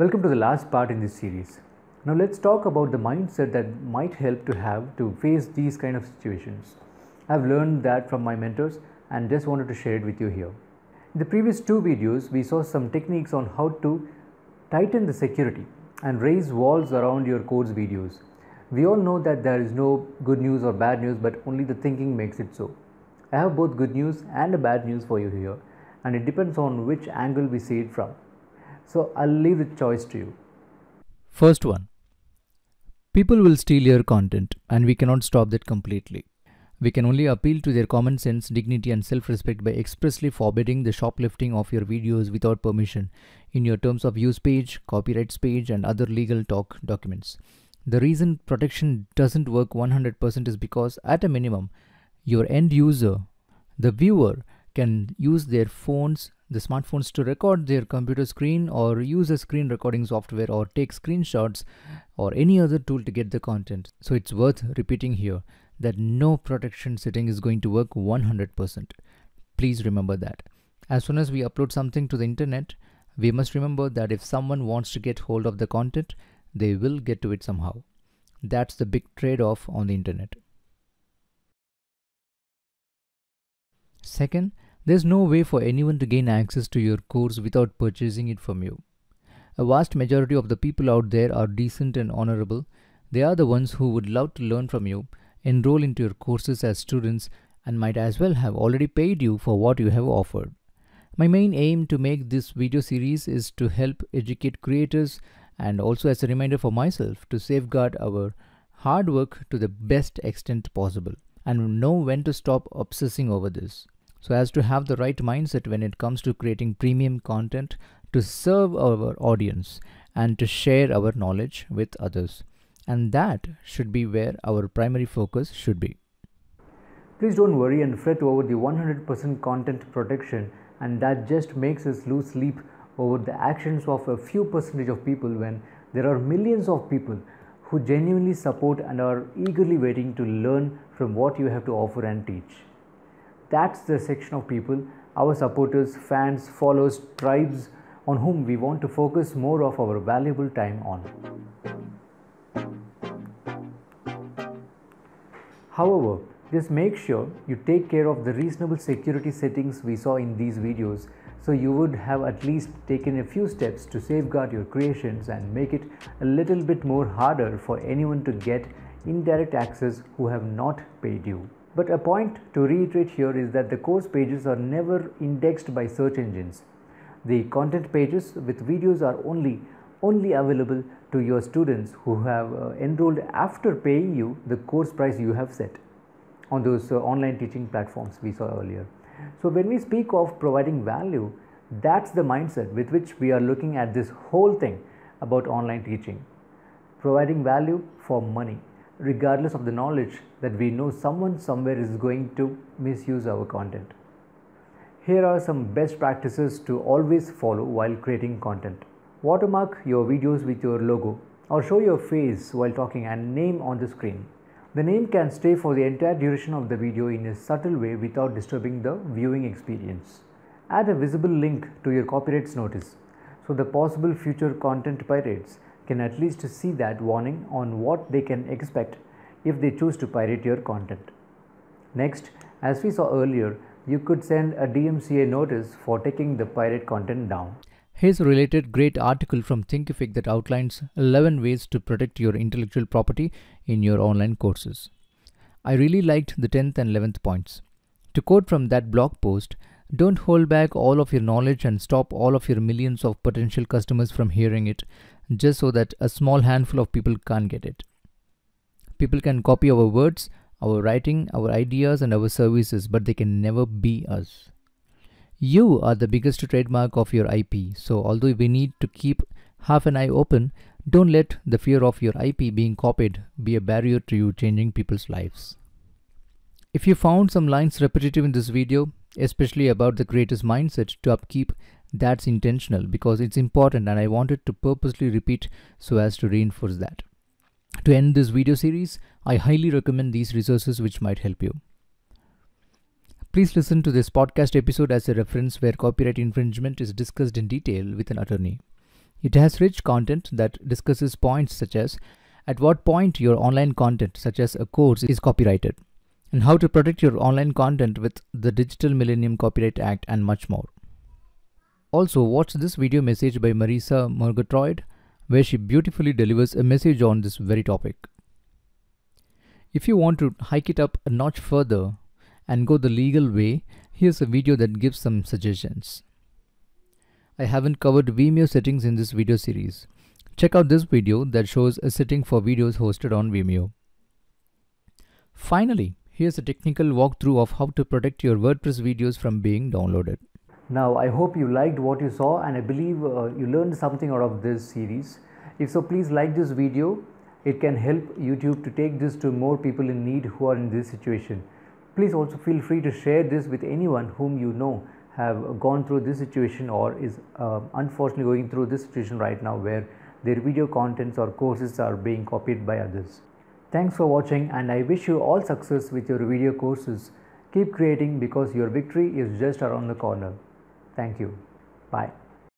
Welcome to the last part in this series. Now let's talk about the mindset that might help to have to face these kind of situations. I've learned that from my mentors and just wanted to share it with you here. In the previous two videos, we saw some techniques on how to tighten the security and raise walls around your course videos. We all know that there is no good news or bad news, but only the thinking makes it so. I have both good news and bad news for you here, and it depends on which angle we see it from. So I'll leave the choice to you. First one People will steal your content, and we cannot stop that completely. We can only appeal to their common sense, dignity, and self respect by expressly forbidding the shoplifting of your videos without permission in your terms of use page, copyrights page, and other legal talk documents. The reason protection doesn't work 100% is because, at a minimum, your end user, the viewer, can use their phones, the smartphones to record their computer screen or use a screen recording software or take screenshots or any other tool to get the content. So it's worth repeating here that no protection setting is going to work 100%. Please remember that. As soon as we upload something to the internet, we must remember that if someone wants to get hold of the content, they will get to it somehow. That's the big trade off on the internet. Second, there's no way for anyone to gain access to your course without purchasing it from you. A vast majority of the people out there are decent and honorable. They are the ones who would love to learn from you, enroll into your courses as students, and might as well have already paid you for what you have offered. My main aim to make this video series is to help educate creators and also as a reminder for myself to safeguard our hard work to the best extent possible and know when to stop obsessing over this so as to have the right mindset when it comes to creating premium content to serve our audience and to share our knowledge with others. And that should be where our primary focus should be. Please don't worry and fret over the 100% content protection, and that just makes us lose sleep over the actions of a few percentage of people when there are millions of people who genuinely support and are eagerly waiting to learn from what you have to offer and teach. That's the section of people, our supporters, fans, followers, tribes, on whom we want to focus more of our valuable time on. However, just make sure you take care of the reasonable security settings we saw in these videos so you would have at least taken a few steps to safeguard your creations and make it a little bit more harder for anyone to get indirect access who have not paid you. But a point to reiterate here is that the course pages are never indexed by search engines. The content pages with videos are only only available to your students who have uh, enrolled after paying you the course price you have set on those uh, online teaching platforms we saw earlier. So when we speak of providing value, that's the mindset with which we are looking at this whole thing about online teaching. Providing value for money regardless of the knowledge that we know someone somewhere is going to misuse our content. Here are some best practices to always follow while creating content. Watermark your videos with your logo or show your face while talking and name on the screen. The name can stay for the entire duration of the video in a subtle way without disturbing the viewing experience. Add a visible link to your copyrights notice so the possible future content pirates can at least see that warning on what they can expect if they choose to pirate your content. Next, as we saw earlier, you could send a DMCA notice for taking the pirate content down. Here's a related great article from Thinkific that outlines 11 ways to protect your intellectual property in your online courses. I really liked the 10th and 11th points. To quote from that blog post, don't hold back all of your knowledge and stop all of your millions of potential customers from hearing it just so that a small handful of people can't get it. People can copy our words, our writing, our ideas, and our services, but they can never be us. You are the biggest trademark of your IP, so although we need to keep half an eye open, don't let the fear of your IP being copied be a barrier to you changing people's lives. If you found some lines repetitive in this video, especially about the creator's mindset to upkeep that's intentional because it's important and I wanted to purposely repeat so as to reinforce that. To end this video series, I highly recommend these resources which might help you. Please listen to this podcast episode as a reference where copyright infringement is discussed in detail with an attorney. It has rich content that discusses points such as at what point your online content such as a course is copyrighted and how to protect your online content with the Digital Millennium Copyright Act and much more. Also watch this video message by Marisa Murgatroyd where she beautifully delivers a message on this very topic. If you want to hike it up a notch further and go the legal way, here's a video that gives some suggestions. I haven't covered Vimeo settings in this video series. Check out this video that shows a setting for videos hosted on Vimeo. Finally, here's a technical walkthrough of how to protect your WordPress videos from being downloaded. Now, I hope you liked what you saw and I believe uh, you learned something out of this series. If so, please like this video. It can help YouTube to take this to more people in need who are in this situation. Please also feel free to share this with anyone whom you know have gone through this situation or is uh, unfortunately going through this situation right now where their video contents or courses are being copied by others. Thanks for watching and I wish you all success with your video courses. Keep creating because your victory is just around the corner. Thank you. Bye.